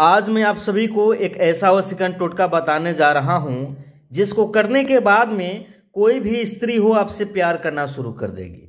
आज मैं आप सभी को एक ऐसा वो सिकन टोटका बताने जा रहा हूं जिसको करने के बाद में कोई भी स्त्री हो आपसे प्यार करना शुरू कर देगी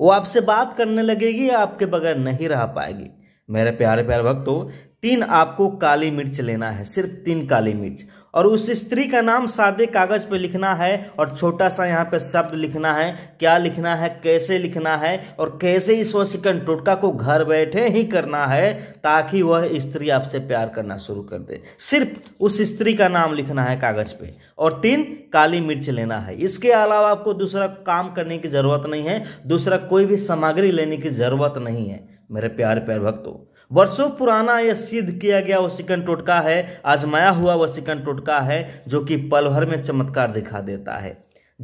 वो आपसे बात करने लगेगी आपके बगैर नहीं रह पाएगी मेरे प्यारे प्यारे भक्तों तीन आपको काली मिर्च लेना है सिर्फ तीन काली मिर्च और उस स्त्री का नाम सादे कागज पे लिखना है और छोटा सा यहाँ पे शब्द लिखना है क्या लिखना है कैसे लिखना है और कैसे इस सिकन टोटका को घर बैठे ही करना है ताकि वह स्त्री आपसे प्यार करना शुरू कर दे सिर्फ उस स्त्री का नाम लिखना है कागज पे और तीन काली मिर्च लेना है इसके अलावा आपको दूसरा काम करने की जरूरत नहीं है दूसरा कोई भी सामग्री लेने की जरूरत नहीं है मेरे प्यार प्यार भक्तों वर्षों पुराना यह सिद्ध किया गया सिकन टोटका है आजमाया हुआ सिकन टोटका टुटका है जो कि पलभर में चमत्कार दिखा देता है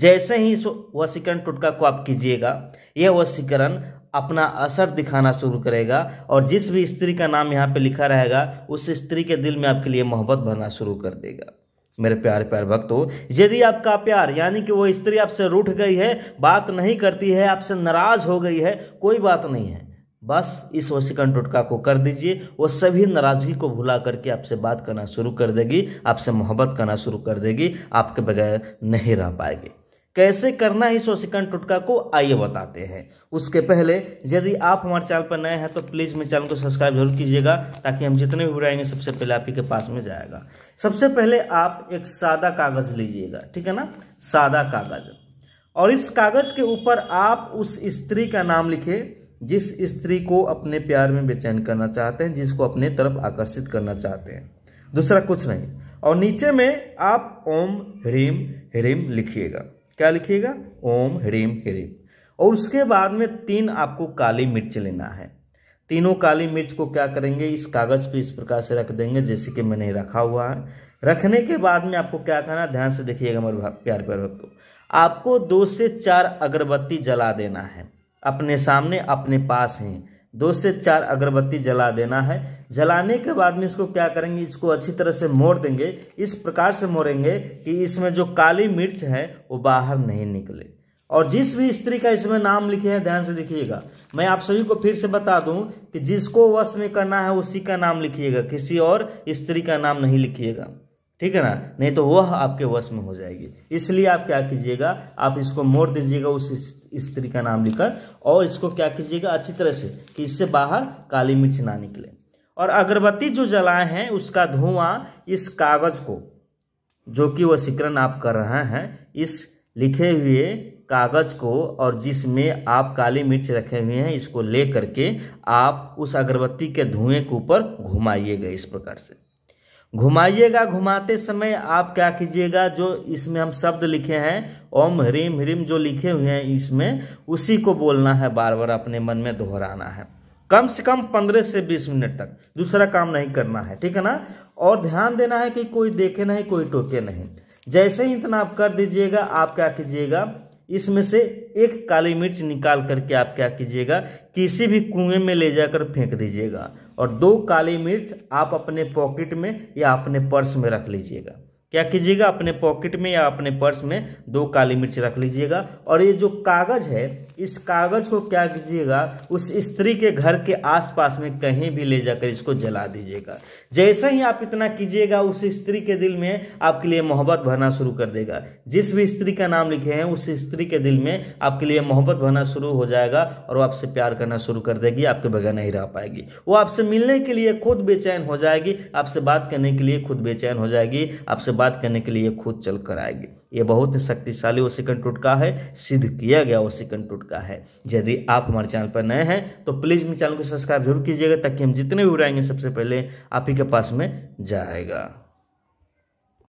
जैसे ही इस वसीकरण टुटका को आप कीजिएगा यह वसीकरण अपना असर दिखाना शुरू करेगा और जिस भी स्त्री का नाम यहाँ पे लिखा रहेगा उस स्त्री के दिल में आपके लिए मोहब्बत भरना शुरू कर देगा मेरे प्यार प्यार भक्तों यदि आपका प्यार यानी कि वो स्त्री आपसे रूठ गई है बात नहीं करती है आपसे नाराज हो गई है कोई बात नहीं है बस इस वसीकरण टोटका को कर दीजिए वो सभी नाराज़गी को भुला करके आपसे बात करना शुरू कर देगी आपसे मोहब्बत करना शुरू कर देगी आपके बगैर नहीं रह पाएगी कैसे करना है इस वसीकरण टुटका को आइए बताते हैं उसके पहले यदि आप हमारे चैनल पर नए हैं तो प्लीज़ मेरे चैनल को सब्सक्राइब जरूर कीजिएगा ताकि हम जितने भी बुराएंगे सबसे पहले आप ही के पास में जाएगा सबसे पहले आप एक सादा कागज़ लीजिएगा ठीक है ना सादा कागज़ और इस कागज़ के ऊपर आप उस स्त्री का नाम लिखे जिस स्त्री को अपने प्यार में बेचैन करना चाहते हैं जिसको अपने तरफ आकर्षित करना चाहते हैं दूसरा कुछ नहीं और नीचे में आप ओम ह्रीम ह्रीम लिखिएगा क्या लिखिएगा ओम ह्रीम ह्रीम और उसके बाद में तीन आपको काली मिर्च लेना है तीनों काली मिर्च को क्या करेंगे इस कागज़ पे इस प्रकार से रख देंगे जैसे कि मैंने रखा हुआ है रखने के बाद में आपको क्या करना ध्यान से देखिएगा मेरे प्यार प्यार भक्तों आपको दो से चार अगरबत्ती जला देना है अपने सामने अपने पास हैं दो से चार अगरबत्ती जला देना है जलाने के बाद में इसको क्या करेंगे इसको अच्छी तरह से मोड़ देंगे इस प्रकार से मोड़ेंगे कि इसमें जो काली मिर्च है वो बाहर नहीं निकले और जिस भी स्त्री का इसमें नाम लिखे हैं ध्यान से देखिएगा मैं आप सभी को फिर से बता दूं कि जिसको वश में करना है उसी का नाम लिखिएगा किसी और स्त्री का नाम नहीं लिखिएगा ठीक है ना नहीं तो वह आपके वश में हो जाएगी इसलिए आप क्या कीजिएगा आप इसको मोड़ दीजिएगा उस स्त्री का नाम लिखकर और इसको क्या कीजिएगा अच्छी तरह से कि इससे बाहर काली मिर्च ना निकले और अगरबत्ती जो जलाए हैं उसका धुआं इस कागज को जो कि वह सिकरण आप कर रहे हैं इस लिखे हुए कागज को और जिसमें आप काली मिर्च रखे हुए हैं इसको ले करके आप उस अगरबत्ती के धुएं के ऊपर घुमाइएगा इस प्रकार से घुमाइएगा घुमाते समय आप क्या कीजिएगा जो इसमें हम शब्द लिखे हैं ओम ह्रीम ह्रीम जो लिखे हुए हैं इसमें उसी को बोलना है बार बार अपने मन में दोहराना है कम से कम पंद्रह से बीस मिनट तक दूसरा काम नहीं करना है ठीक है ना और ध्यान देना है कि कोई देखे नहीं कोई टोके नहीं जैसे ही इतना आप कर दीजिएगा आप क्या कीजिएगा इसमें से एक काली मिर्च निकाल करके आप क्या कीजिएगा किसी भी कुएं में ले जाकर फेंक दीजिएगा और दो काली मिर्च आप अपने पॉकेट में या अपने पर्स में रख लीजिएगा क्या कीजिएगा अपने पॉकेट में या अपने पर्स में दो काली मिर्च रख लीजिएगा और ये जो कागज है इस कागज को क्या कीजिएगा उस स्त्री के घर के आसपास में कहीं भी ले जाकर इसको जला दीजिएगा जैसे ही आप इतना कीजिएगा उस स्त्री के दिल में आपके लिए मोहब्बत भरना शुरू कर देगा जिस भी स्त्री का नाम लिखे हैं उस स्त्री के दिल में आपके लिए मोहब्बत भरना शुरू हो जाएगा और वो आपसे प्यार करना शुरू कर देगी आपके बगैर नहीं रह पाएगी वो आपसे मिलने के लिए खुद बेचैन हो जाएगी आपसे बात करने के लिए खुद बेचैन हो जाएगी आपसे संवाद करने के लिए खुद चल कर आएगी ये बहुत ही शक्तिशाली वसीकरण टुटका है सिद्ध किया गया वसीकरण टुटका है यदि आप हमारे चैनल पर नए हैं तो प्लीज़ मेरे चैनल को सब्सक्राइब जरूर कीजिएगा ताकि हम जितने भी उड़ाएंगे सबसे पहले आप ही के पास में जाएगा